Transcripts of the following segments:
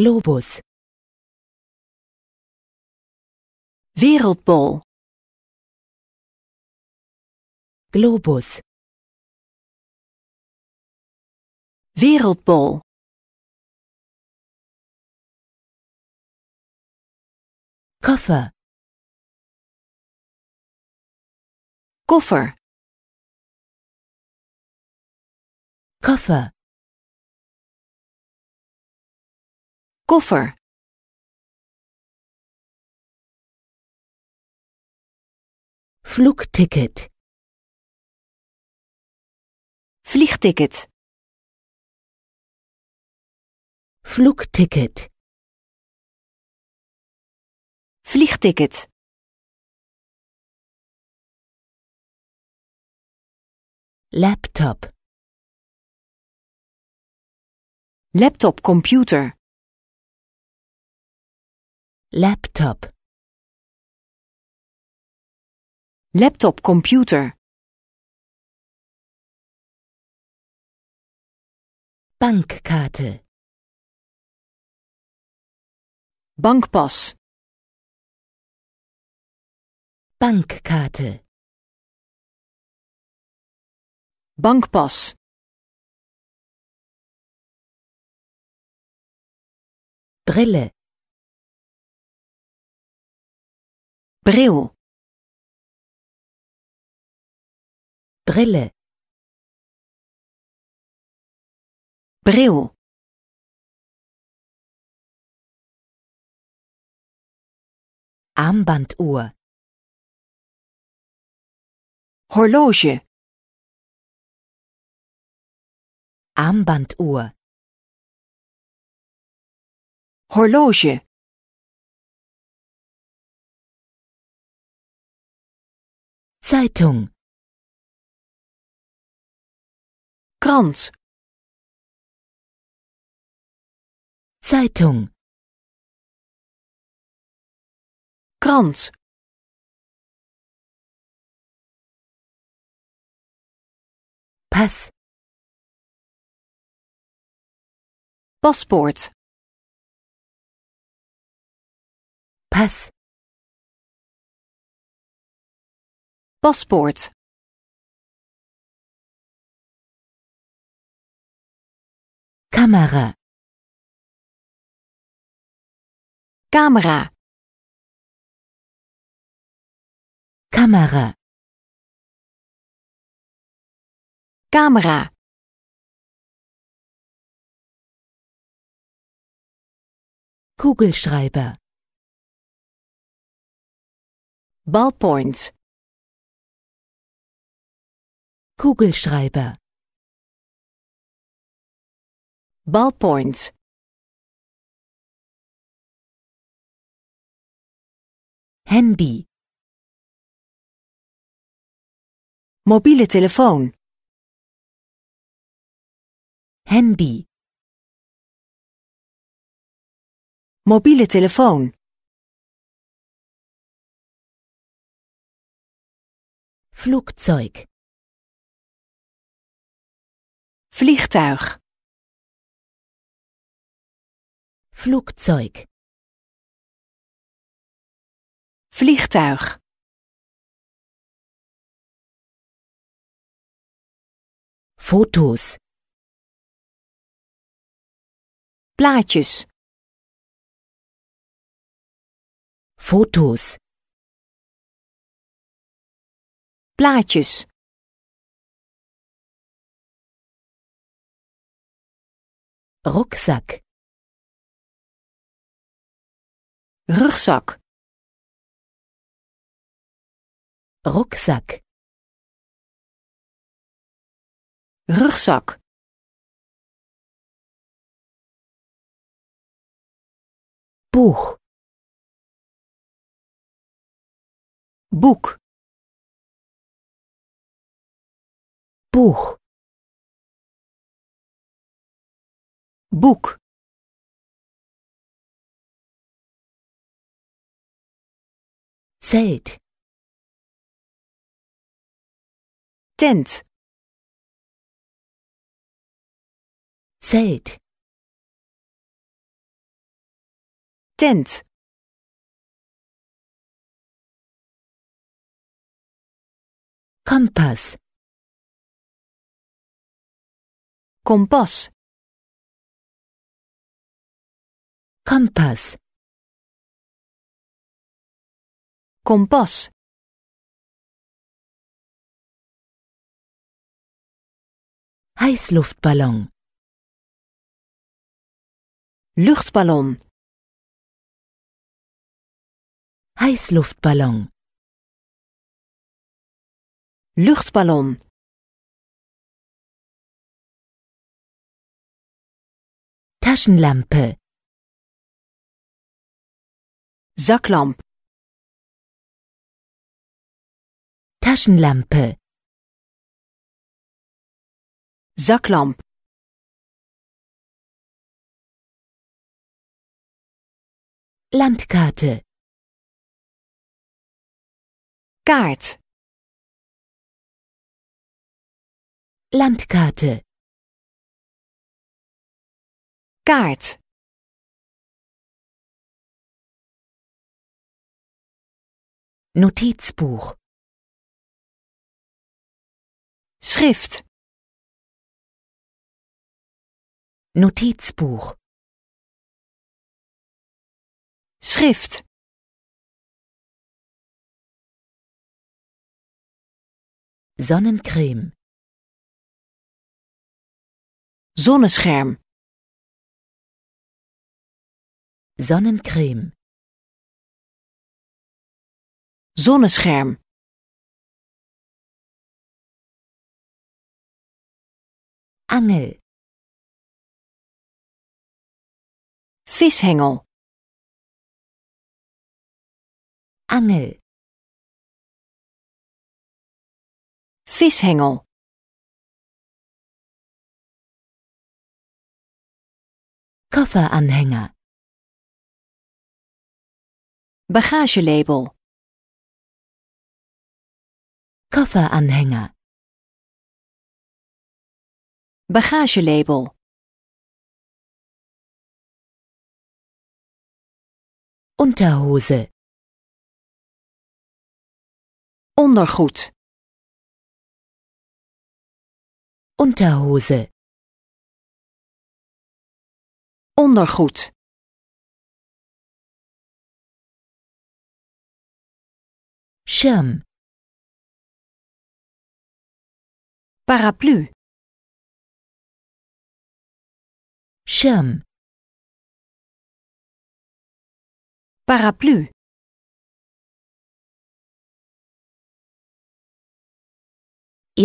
Globus. Wereldbol. Globus. Wereldbol. Koffer. Koffer. Koffer. koffer Vloekticket. Vliegticket. Vloekticket. Vliegticket. Laptop. Laptop computer. Laptop. Laptopcomputer. Bankkarte. Bankpas. Bankkarte. Bankpas. Brille. bril Brille bril Armbanduhr Horloge Armbanduhr Horloge Zeitung krant Zeitung krant Pass Paspoort Pass paspoort camera camera camera camera kugelschreiber ballpoint Kugelschreiber Ballpoints Handy Mobile Telefon Handy Mobile Telefon Flugzeug Vliegtuig. Flugzeug. Vliegtuig. Fotos. Plaatjes. Fotos. Plaatjes. Rucksack Rugzak Rucksack Rugzak Boek. Boek Boek. Book. Zelt Tent Zelt Tent Kompass Kompass Kompass Kompass Heißluftballon Luchtballon Heißluftballon Luchtballon Taschenlampe Zaklamp. Taschenlampe. Zaklamp. Landkarte. Kaart. Landkarte. Kaart. Notizbuch Schrift Notizbuch Schrift Sonnencreme Zonnescherm Sonnencreme zonnescherm angel vishengel angel vishengel Kofferanhänger. Bagagelabel Kofferanhänger Bagagelabel Unterhose Ondergoed Unterhose Ondergoed Schirm Parapluie. Schirm. Parapluie.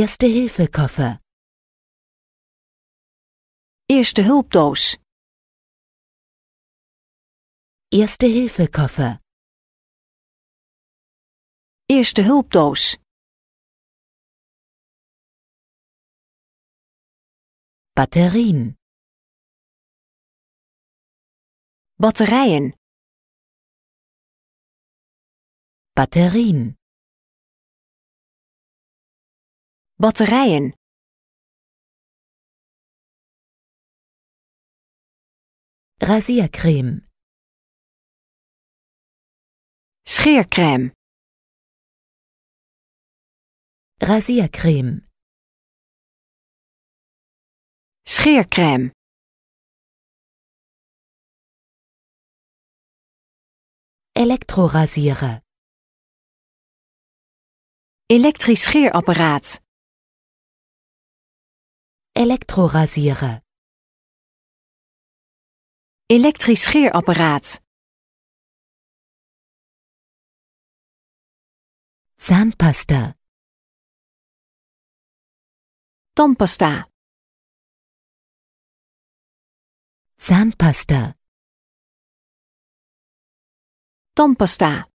Erste Hilfekoffer. Eerste hulpdoos. Eerste Hilfekoffer. Eerste hulpdoos. Batterien Batterijen Batterien Batterijen Rasiercreme Scheercrème Rasiercreme scheercrème Elektrorasieren. elektrisch scheerapparaat Elektrorasieren. elektrisch scheerapparaat zaanpasta tandpasta Zahnpasta. Tandpasta.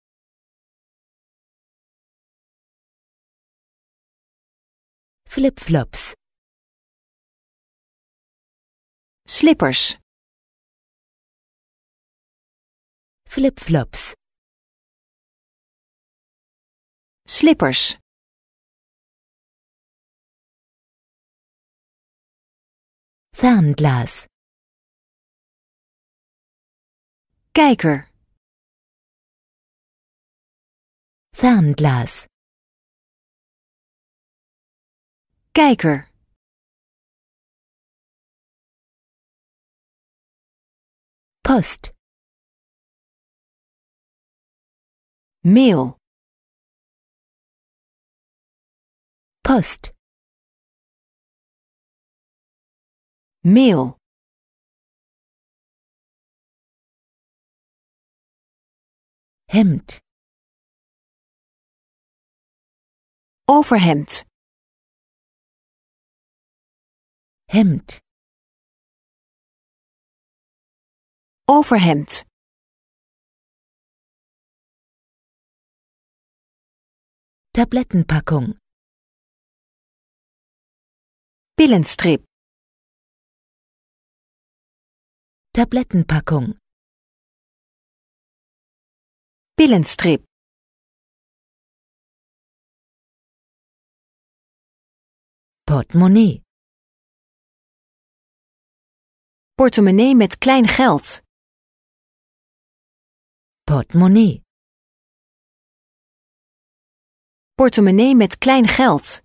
Flipflops. Slippers. Flipflops. Slippers. Fernglas. Kijker. Fernglas. Kijker. Post. Mail. Post. Mail. Hemd. Overhemd. Hemd. Overhemd. Tablettenpackung. Pillenstrip. Tablettenpackung. Pillenstrip Portemonnee Portemonnee met klein geld. Portemonnee Portemonnee met klein geld.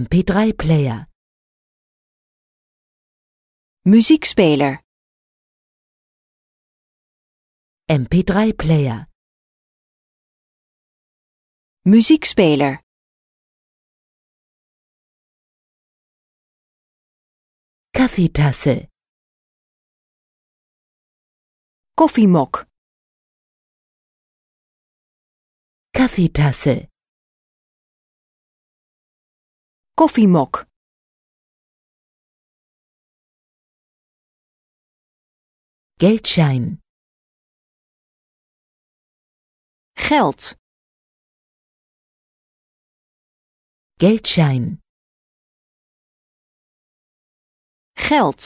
MP3-player Muziekspeler MP3-Player Muziekspeler Kaffeetasse Koffiemok Kaffeetasse Koffiemok Geldschein Geld. Geldschein. Geld.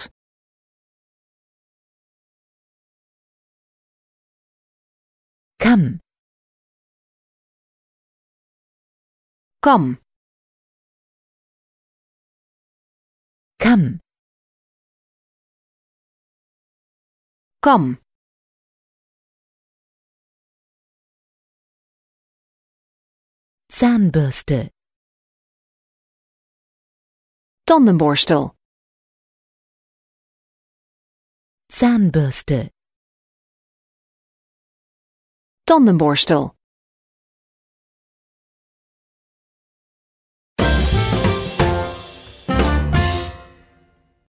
Kam. Kam. Kam. Kam. Zahnbürste Tandenborstel Zahnbürste Tandenborstel